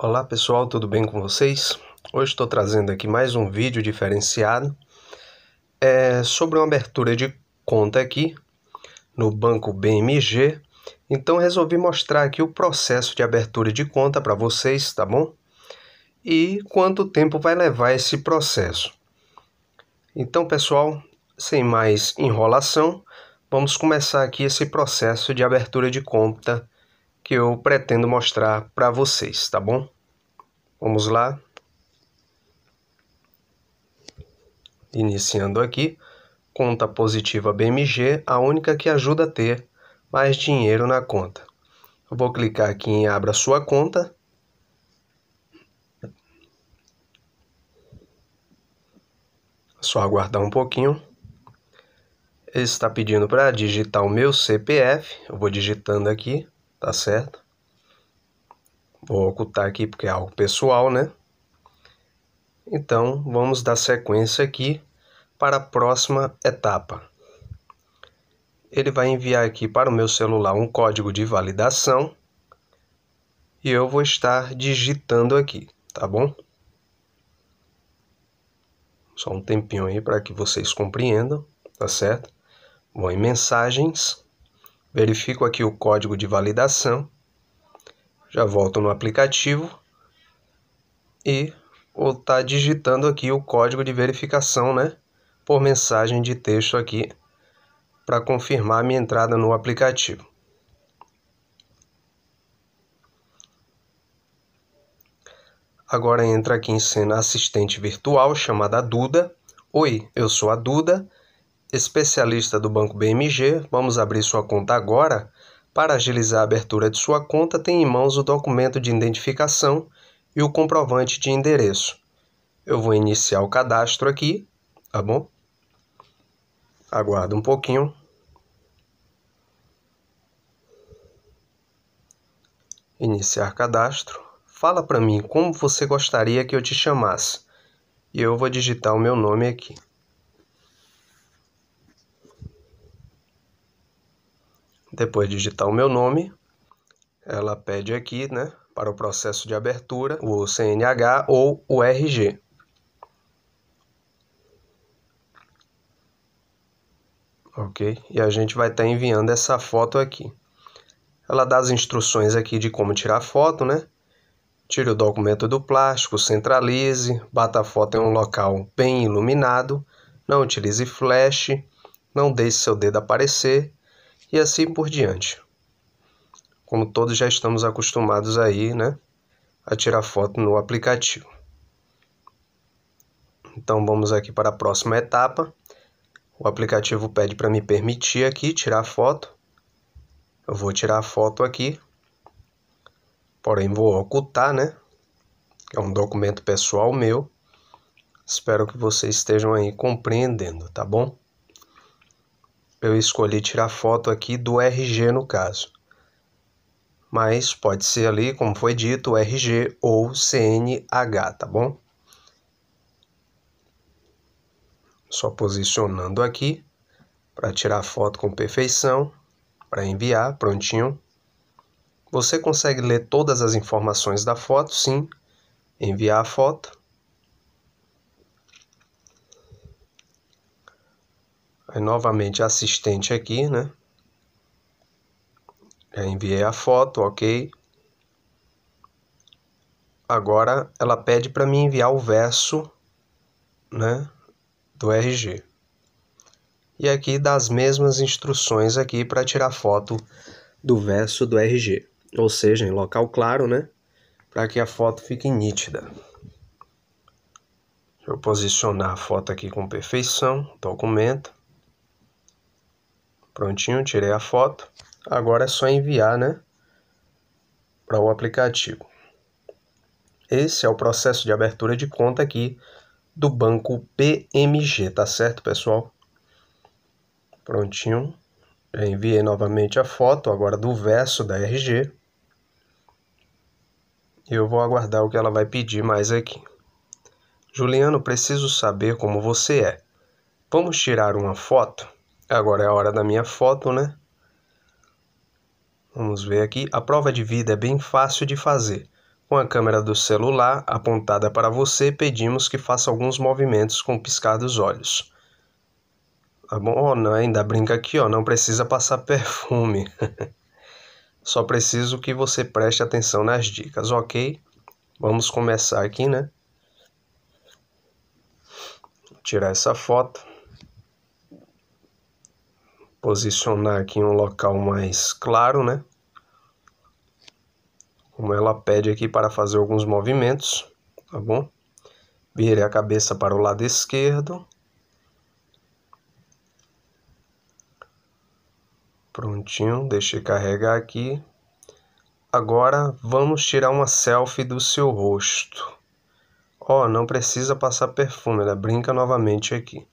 Olá pessoal, tudo bem com vocês? Hoje estou trazendo aqui mais um vídeo diferenciado é, sobre uma abertura de conta aqui no banco BMG. Então resolvi mostrar aqui o processo de abertura de conta para vocês, tá bom? E quanto tempo vai levar esse processo. Então pessoal, sem mais enrolação, vamos começar aqui esse processo de abertura de conta que eu pretendo mostrar para vocês, tá bom? Vamos lá. Iniciando aqui, conta positiva BMG, a única que ajuda a ter mais dinheiro na conta. Eu vou clicar aqui em abra sua conta. É só aguardar um pouquinho. Ele está pedindo para digitar o meu CPF. Eu vou digitando aqui tá certo? Vou ocultar aqui porque é algo pessoal, né? Então, vamos dar sequência aqui para a próxima etapa. Ele vai enviar aqui para o meu celular um código de validação e eu vou estar digitando aqui, tá bom? Só um tempinho aí para que vocês compreendam, tá certo? vou em mensagens. Verifico aqui o código de validação. Já volto no aplicativo e vou estar tá digitando aqui o código de verificação, né? Por mensagem de texto aqui para confirmar minha entrada no aplicativo. Agora entra aqui em cena assistente virtual chamada Duda. Oi, eu sou a Duda especialista do Banco BMG, vamos abrir sua conta agora. Para agilizar a abertura de sua conta, tem em mãos o documento de identificação e o comprovante de endereço. Eu vou iniciar o cadastro aqui, tá bom? Aguarda um pouquinho. Iniciar cadastro. Fala para mim como você gostaria que eu te chamasse. E eu vou digitar o meu nome aqui. Depois de digitar o meu nome, ela pede aqui, né, para o processo de abertura, o CNH ou o RG. Ok? E a gente vai estar tá enviando essa foto aqui. Ela dá as instruções aqui de como tirar a foto, né? Tire o documento do plástico, centralize, bata a foto em um local bem iluminado, não utilize flash, não deixe seu dedo aparecer e assim por diante. Como todos já estamos acostumados aí, né, a tirar foto no aplicativo. Então vamos aqui para a próxima etapa. O aplicativo pede para me permitir aqui tirar foto. Eu vou tirar a foto aqui. Porém vou ocultar, né? É um documento pessoal meu. Espero que vocês estejam aí compreendendo, tá bom? eu escolhi tirar foto aqui do RG no caso. Mas pode ser ali, como foi dito, RG ou CNH, tá bom? Só posicionando aqui para tirar foto com perfeição, para enviar, prontinho. Você consegue ler todas as informações da foto, sim. Enviar a foto. Aí, é novamente, assistente aqui, né? Já enviei a foto, ok. Agora, ela pede para mim enviar o verso, né? Do RG. E aqui dá as mesmas instruções aqui para tirar foto do verso do RG. Ou seja, em local claro, né? Para que a foto fique nítida. Deixa eu posicionar a foto aqui com perfeição. Documento. Prontinho, tirei a foto. Agora é só enviar, né, para o aplicativo. Esse é o processo de abertura de conta aqui do banco PMG, tá certo, pessoal? Prontinho. Já enviei novamente a foto agora do verso da RG. E eu vou aguardar o que ela vai pedir mais aqui. Juliano, preciso saber como você é. Vamos tirar uma foto? Agora é a hora da minha foto, né? Vamos ver aqui. A prova de vida é bem fácil de fazer. Com a câmera do celular apontada para você, pedimos que faça alguns movimentos com o piscar dos olhos. Tá bom? Oh, não, ainda brinca aqui, ó, não precisa passar perfume. Só preciso que você preste atenção nas dicas, ok? Vamos começar aqui, né? Vou tirar essa foto posicionar aqui em um local mais claro, né? Como ela pede aqui para fazer alguns movimentos, tá bom? Virei a cabeça para o lado esquerdo. Prontinho, deixei carregar aqui. Agora vamos tirar uma selfie do seu rosto. Ó, oh, não precisa passar perfume, ela né? brinca novamente aqui,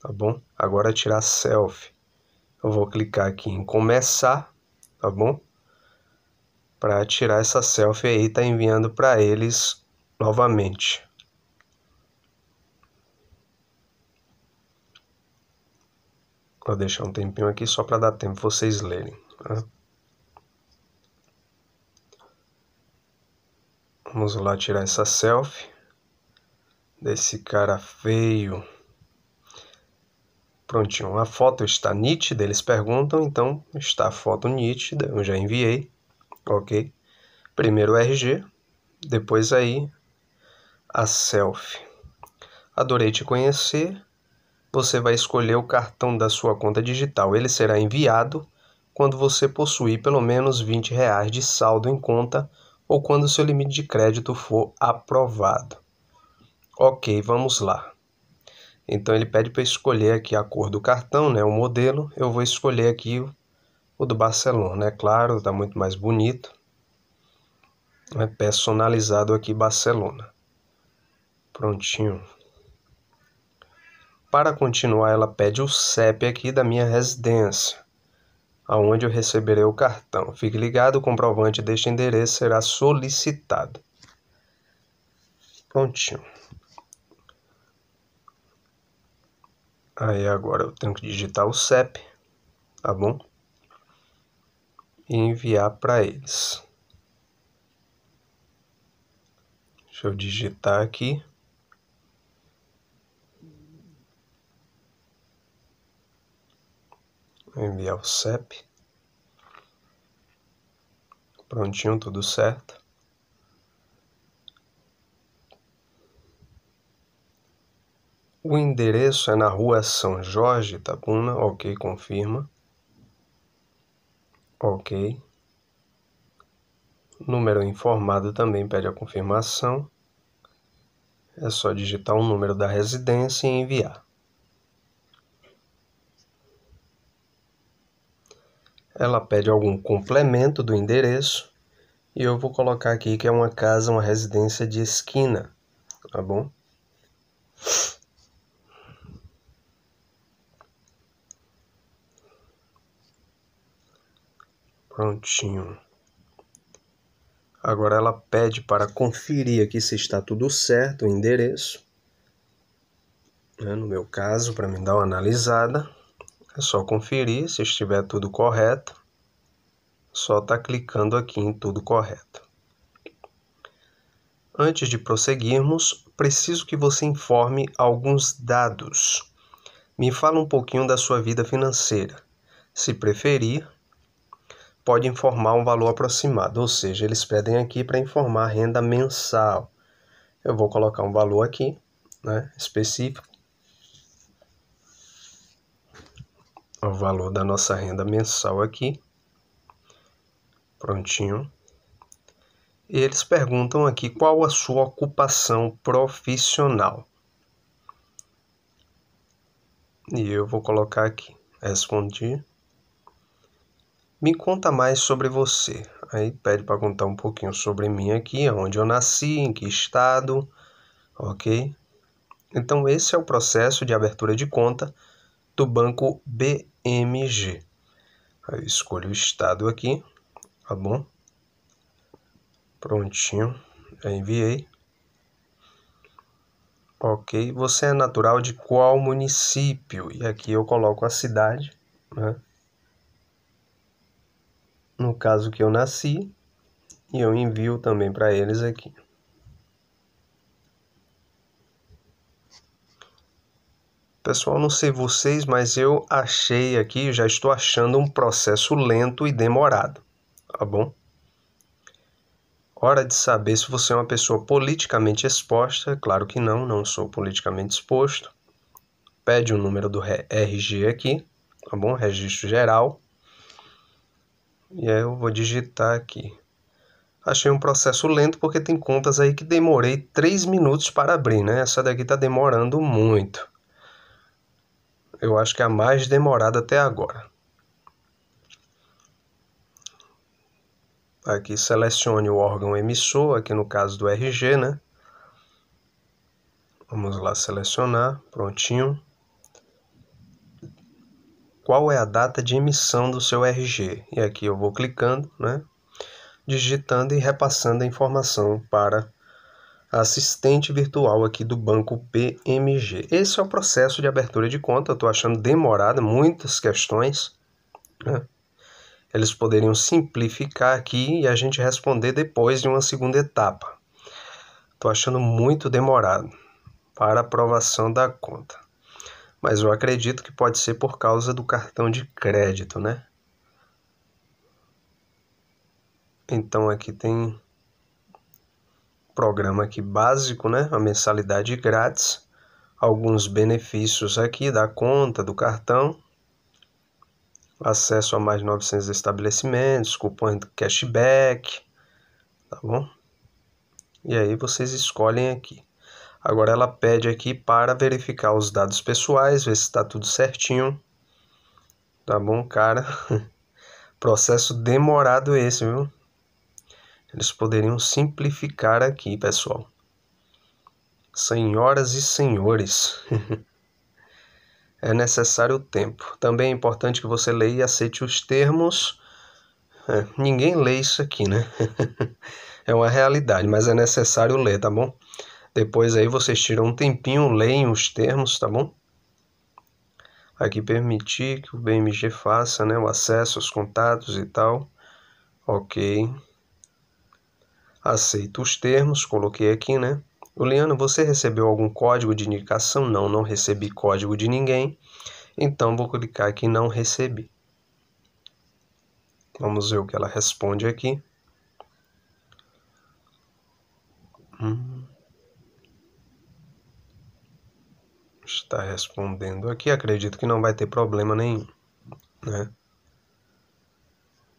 tá bom? Agora tirar selfie. Eu vou clicar aqui em começar, tá bom? Para tirar essa selfie aí, tá enviando para eles novamente. Vou deixar um tempinho aqui só para dar tempo vocês lerem. Tá? Vamos lá tirar essa selfie desse cara feio. Prontinho, a foto está nítida? Eles perguntam, então está a foto nítida, eu já enviei, ok? Primeiro RG, depois aí a selfie. Adorei te conhecer. Você vai escolher o cartão da sua conta digital. Ele será enviado quando você possuir pelo menos 20 reais de saldo em conta ou quando seu limite de crédito for aprovado. Ok, vamos lá. Então ele pede para escolher aqui a cor do cartão, né, o modelo. Eu vou escolher aqui o do Barcelona, é claro, está muito mais bonito. É personalizado aqui Barcelona. Prontinho. Para continuar, ela pede o CEP aqui da minha residência, aonde eu receberei o cartão. Fique ligado, o comprovante deste endereço será solicitado. Prontinho. Aí agora eu tenho que digitar o CEP, tá bom? E enviar para eles. Deixa eu digitar aqui. enviar o CEP. Prontinho, tudo certo. O endereço é na rua São Jorge, Tabuna, tá né? ok, confirma. Ok. Número informado também pede a confirmação. É só digitar o número da residência e enviar. Ela pede algum complemento do endereço e eu vou colocar aqui que é uma casa, uma residência de esquina, tá bom? Prontinho. Agora ela pede para conferir aqui se está tudo certo o endereço. Né, no meu caso, para me dar uma analisada, é só conferir se estiver tudo correto. Só está clicando aqui em tudo correto. Antes de prosseguirmos, preciso que você informe alguns dados. Me fala um pouquinho da sua vida financeira. Se preferir, pode informar um valor aproximado, ou seja, eles pedem aqui para informar a renda mensal. Eu vou colocar um valor aqui, né, específico, o valor da nossa renda mensal aqui, prontinho. E eles perguntam aqui qual a sua ocupação profissional. E eu vou colocar aqui, respondi me conta mais sobre você. Aí pede para contar um pouquinho sobre mim aqui, onde eu nasci, em que estado, ok? Então, esse é o processo de abertura de conta do banco BMG. Aí eu escolho o estado aqui, tá bom? Prontinho, já enviei. Ok, você é natural de qual município? E aqui eu coloco a cidade, né? no caso que eu nasci, e eu envio também para eles aqui. Pessoal, não sei vocês, mas eu achei aqui, já estou achando um processo lento e demorado, tá bom? Hora de saber se você é uma pessoa politicamente exposta, claro que não, não sou politicamente exposto. Pede o número do RG aqui, tá bom? Registro geral. E aí eu vou digitar aqui. Achei um processo lento porque tem contas aí que demorei 3 minutos para abrir, né? Essa daqui está demorando muito. Eu acho que é a mais demorada até agora. Aqui selecione o órgão emissor, aqui no caso do RG, né? Vamos lá selecionar, prontinho qual é a data de emissão do seu RG. E aqui eu vou clicando, né, digitando e repassando a informação para a assistente virtual aqui do banco PMG. Esse é o processo de abertura de conta, eu estou achando demorado, muitas questões. Né? Eles poderiam simplificar aqui e a gente responder depois de uma segunda etapa. Estou achando muito demorado para aprovação da conta mas eu acredito que pode ser por causa do cartão de crédito, né? Então aqui tem programa aqui básico, né? A mensalidade grátis, alguns benefícios aqui da conta, do cartão, acesso a mais 900 estabelecimentos, cupom de cashback, tá bom? E aí vocês escolhem aqui. Agora ela pede aqui para verificar os dados pessoais, ver se está tudo certinho. Tá bom, cara? Processo demorado esse, viu? Eles poderiam simplificar aqui, pessoal. Senhoras e senhores, é necessário tempo. Também é importante que você leia e aceite os termos. É, ninguém lê isso aqui, né? é uma realidade, mas é necessário ler, tá bom? Depois aí vocês tiram um tempinho, leem os termos, tá bom? Aqui permitir que o BMG faça né, o acesso aos contatos e tal. Ok. Aceito os termos, coloquei aqui, né? Juliana, você recebeu algum código de indicação? Não, não recebi código de ninguém. Então vou clicar aqui não recebi. Vamos ver o que ela responde aqui. Hum. está respondendo aqui. Acredito que não vai ter problema nenhum. Né?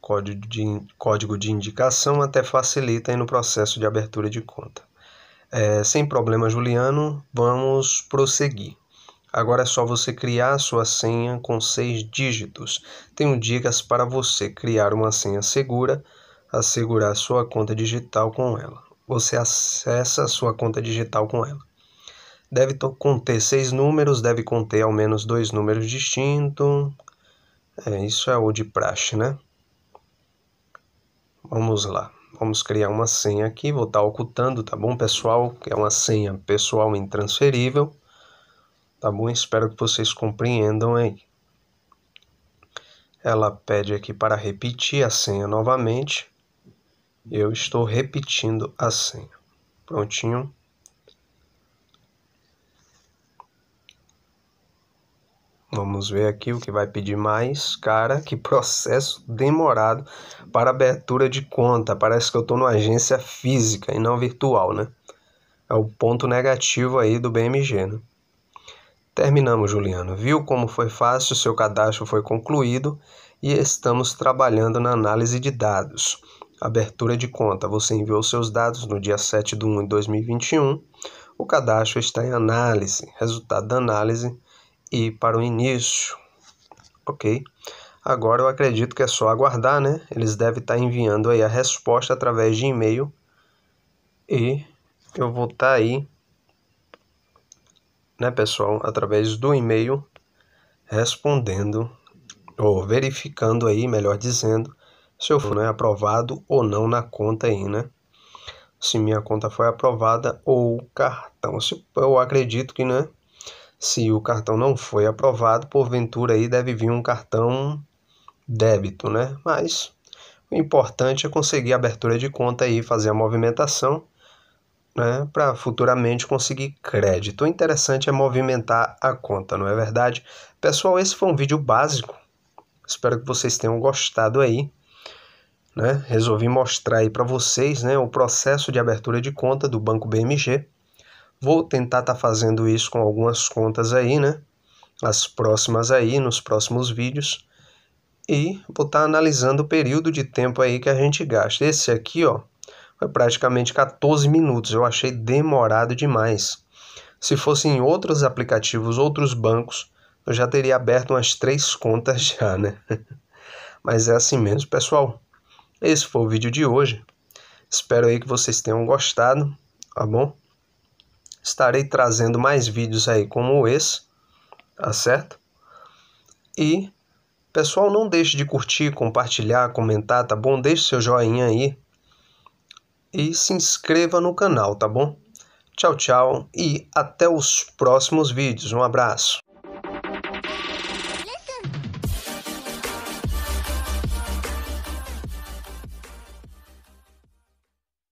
Código de, código de indicação até facilita no processo de abertura de conta. É, sem problema, Juliano, vamos prosseguir. Agora é só você criar sua senha com seis dígitos. Tenho dicas para você criar uma senha segura, assegurar sua conta digital com ela. Você acessa a sua conta digital com ela. Deve conter seis números, deve conter ao menos dois números distintos. É, isso é o de praxe, né? Vamos lá. Vamos criar uma senha aqui. Vou estar tá ocultando, tá bom, pessoal? É uma senha pessoal intransferível. Tá bom? Espero que vocês compreendam aí. Ela pede aqui para repetir a senha novamente. Eu estou repetindo a senha. Prontinho. Vamos ver aqui o que vai pedir mais. Cara, que processo demorado para abertura de conta. Parece que eu estou numa agência física e não virtual, né? É o ponto negativo aí do BMG, né? Terminamos, Juliano. Viu como foi fácil? Seu cadastro foi concluído e estamos trabalhando na análise de dados. Abertura de conta. Você enviou seus dados no dia 7 de 1 de 2021. O cadastro está em análise. Resultado da análise e para o início, ok? Agora eu acredito que é só aguardar, né? Eles devem estar enviando aí a resposta através de e-mail e eu vou estar aí, né, pessoal, através do e-mail respondendo ou verificando aí, melhor dizendo, se eu for né, aprovado ou não na conta aí, né? Se minha conta foi aprovada ou cartão. eu acredito que, né? se o cartão não foi aprovado, porventura aí deve vir um cartão débito, né? Mas o importante é conseguir a abertura de conta aí, fazer a movimentação, né? Para futuramente conseguir crédito. O interessante é movimentar a conta, não é verdade? Pessoal, esse foi um vídeo básico. Espero que vocês tenham gostado aí. Né? Resolvi mostrar aí para vocês né, o processo de abertura de conta do Banco BMG Vou tentar estar tá fazendo isso com algumas contas aí, né? As próximas aí, nos próximos vídeos. E vou estar tá analisando o período de tempo aí que a gente gasta. Esse aqui, ó, foi praticamente 14 minutos. Eu achei demorado demais. Se fosse em outros aplicativos, outros bancos, eu já teria aberto umas três contas já, né? Mas é assim mesmo, pessoal. Esse foi o vídeo de hoje. Espero aí que vocês tenham gostado, tá bom? Estarei trazendo mais vídeos aí como esse, tá certo? E, pessoal, não deixe de curtir, compartilhar, comentar, tá bom? Deixe seu joinha aí e se inscreva no canal, tá bom? Tchau, tchau e até os próximos vídeos. Um abraço.